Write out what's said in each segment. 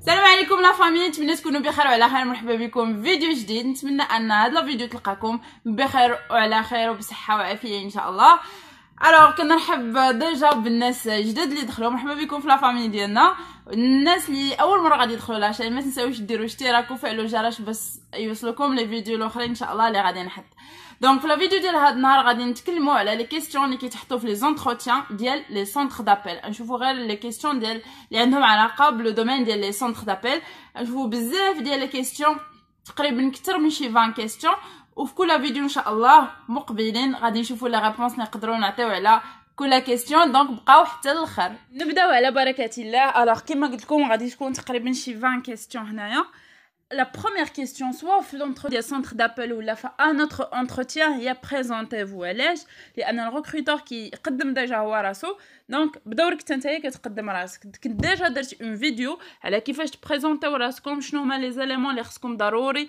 السلام عليكم لا فامي نتمنى تكونوا بخير وعلى خير مرحبا بكم في فيديو جديد نتمنى ان هاد الفيديو تلقاكم بخير وعلى خير وبصحه وعافيه ان شاء الله الوغ كنرحب ديجا بالناس جداد اللي دخلوا مرحبا بكم في لافامي ديالنا الناس اللي اول مره غادي يدخلوا لاشين ما تنساوش ديروا اشتراك وفعلوا الجرس باش يوصلكم لي فيديو الاخرين ان شاء الله اللي غادي نحط دونك في الفيديو ديال هذا النهار غادي نتكلموا على لي كيسيون اللي كيتحطوا في لي زونتروتيان ديال لي سونتر دابيل نشوفوا غير لي كيسيون ديال اللي عندهم علاقه بلو دومين ديال لي سونتر دابيل نشوفوا بزاف ديال لي كيسيون تقريبا كثر من شي 20 كيسيون وفي كل فيديو ان شاء الله مقبلين غادي نشوفوا لا ريبونس اللي نقدروا نعطيو على كل كيسيون دونك بقاو حتى الاخر نبداو على بركه الله الوغ كيما قلت لكم غادي تكون تقريبا شي 20 كيسيون هنايا لا بروميير كيسيون سوا في لونتر d'appel سنتر دابل ولا autre ان اوتر y a présentez-vous à l'aise. Il y هو راسو دونك بدورك حتى نتايا كتقدم راسك كنت ديجا درت اون فيديو على كيفاش تبريزونتيو راسكم شنو هما لي زاليمون اللي خصكم ضروري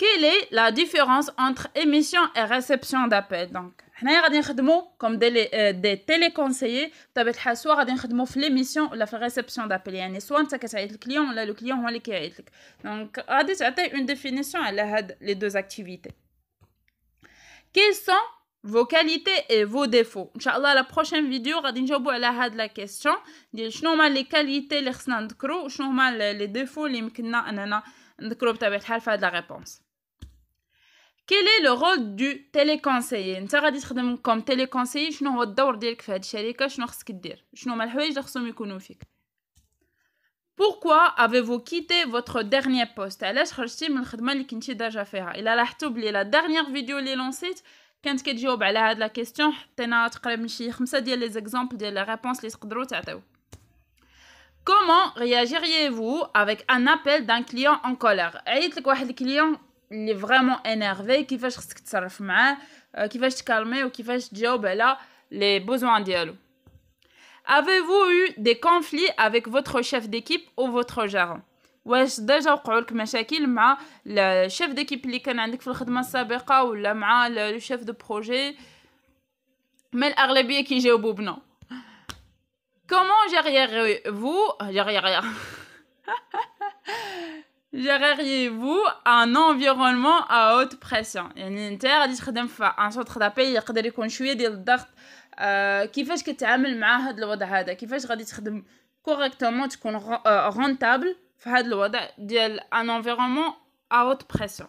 Quelle est la différence entre émission et réception d'appel Donc, حنايا غادي نخدمو كوم دي دي تيليكونسيي بطبيعه الحال سوا غادي نخدمو في ليميسيون يعني انت كتعيط هو اللي كيعيط لك vos qualités et vos défauts. Inch'Allah, la prochaine vidéo, غادي نجاوبو على la question ديال شنو هما لي كاليتي اللي خصنا نذكرو وشنو هما les يمكننا اننا réponse quel est le rôle du téléconseiller انت غادي تخدم كوم téléconseiller شنو هو الدور ديالك في هذه الشركه شنو خصك دير شنو هما الحوايج اللي خصهم يكونوا فيك Pourquoi avez-vous quitté votre dernier poste علاش خرجتي من الخدمه اللي كنتي ديجا فيها الا لاحظتوا بلي لا dernière فيديو اللي لونسيت كانت كتجاوب على هاد لا كيسيون حطينا تقريبا شي خمسه ديال لي زيكزامبل ديال لي ريبونس اللي تقدروا تعطيو Comment réagiriez-vous avec un appel d'un client en colère عيط لك واحد الكليون il est vraiment énervé, qui fait ce que ça refait mal, qui fait te calmer ou qui fait dire oh ben là les besoins d'hielo. Avez-vous eu des conflits avec votre chef d'équipe ou votre gérant? Oui, déjà qu'auquel mais chacun a le chef d'équipe lui connaît que le responsable ou le ma le chef de projet. Mais à l'arrière qui j'ai au bout non. Comment gérer vous? Rien, rien, rien. Gérez-vous un environnement à haute pression يعني انت غادي تخدم في ان سونتر دابي يقدر يكون شويه ديال الضغط كيفاش كتعامل مع هذا الوضع هذا كيفاش غادي تخدم كوريكتومون تكون رونتابل في هذا الوضع ديال ان انفيرونمون ا اوت بريسيون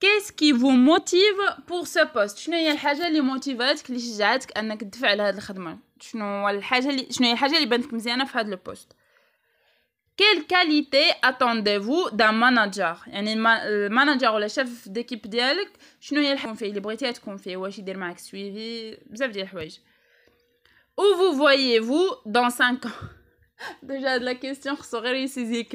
Qu'est-ce qui vous motive pour ce poste شنو هي الحاجه اللي موتيفاتك اللي شجعتك انك تدفع على لهاد الخدمه شنو الحاجه اللي شنو هي الحاجه اللي بانت مزيانه في هذا لو بوست qualité attendez-vous d'un manager يعني الماناجر ولا شاف ديكيب ديالك شنو هي الحاجه اللي بغيتي تكون فيه واش يدير معاك سويفي بزاف ديال الحوايج où vous voyez-vous dans 5 ans déjà de la question خصو غير يسيزيك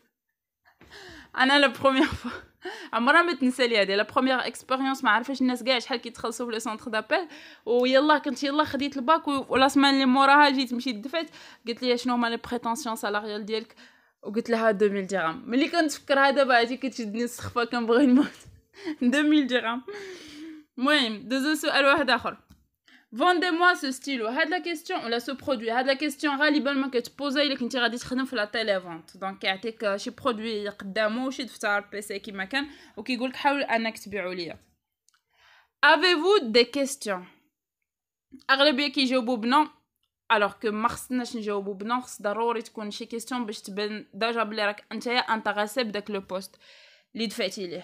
انا لا بروميير فوا عمرها ما تنسالي هذه لا بروميير اكسبيريونس ما عرفاش الناس كاع شحال كيتخلصوا في لو سونتر دابيل ويلا كنت يلا خديت الباك ولا سمان اللي موراها جيت مشيت دفعت قلت لي شنو هما لي بريتونسيون سالاريال ديالك وقلت لها 2000 درهم ملي كنتفكرها دابا هادي كتشدني السخفه كنبغي نموت 2000 درهم المهم دوزو سؤال واحد اخر vendez-moi ce stylo. Had la question, on l'a ce produit. Had la question, rallyement que tu poses, il est qu'une tira dit la télé vente. Donc, il y a été que je produis, il y a des mots, je suis de PC qui m'a qu'un, ou qui goulk haoul annexe biolia. Avez-vous des questions? Arlebi qui j'ai au bout, non? Alors que Mars n'a pas j'ai au bout, non? C'est d'abord, il y a une question, mais je te ben, déjà, blé, intéressé, b'dak le poste. L'idée fait-il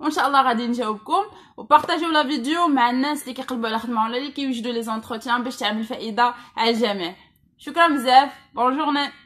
وان شاء الله غادي نجاوبكم وبارطاجيو لا فيديو مع الناس اللي كيقلبوا على خدمه ولا اللي كيوجدوا لي زونتروتيان باش تعمل فائده على الجميع شكرا بزاف بون جورني